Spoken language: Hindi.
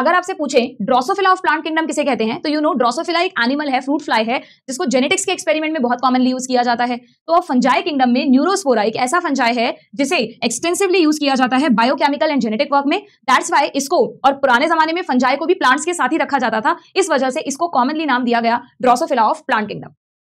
अगर आपसे पूछे ड्रोसोफिला ऑफ प्लांट किंगडम किसे कहते हैं तो यू नो ड्रोसोफिला एक एनिमल है फ्रूट फ्लाई है जिसको जेनेटिक्स के एक्सपेरिमेंट में बहुत कॉमनली यूज किया जाता है तो अब फंजाई किंगडम में न्यूरोस्पोरा एक ऐसा फंजाई है जिसे एक्सटेंसिवली यूज किया जाता है बायोकेमिकल एंड जेनेटिक वर्क में दैट्स वाई इसको और पुराने जमाने में फंजाई को भी प्लांट्स के साथ ही रखा जाता था इस वजह से इसको कॉमनली नाम दिया गया ड्रोसोफिला ऑफ प्लांट किंगडम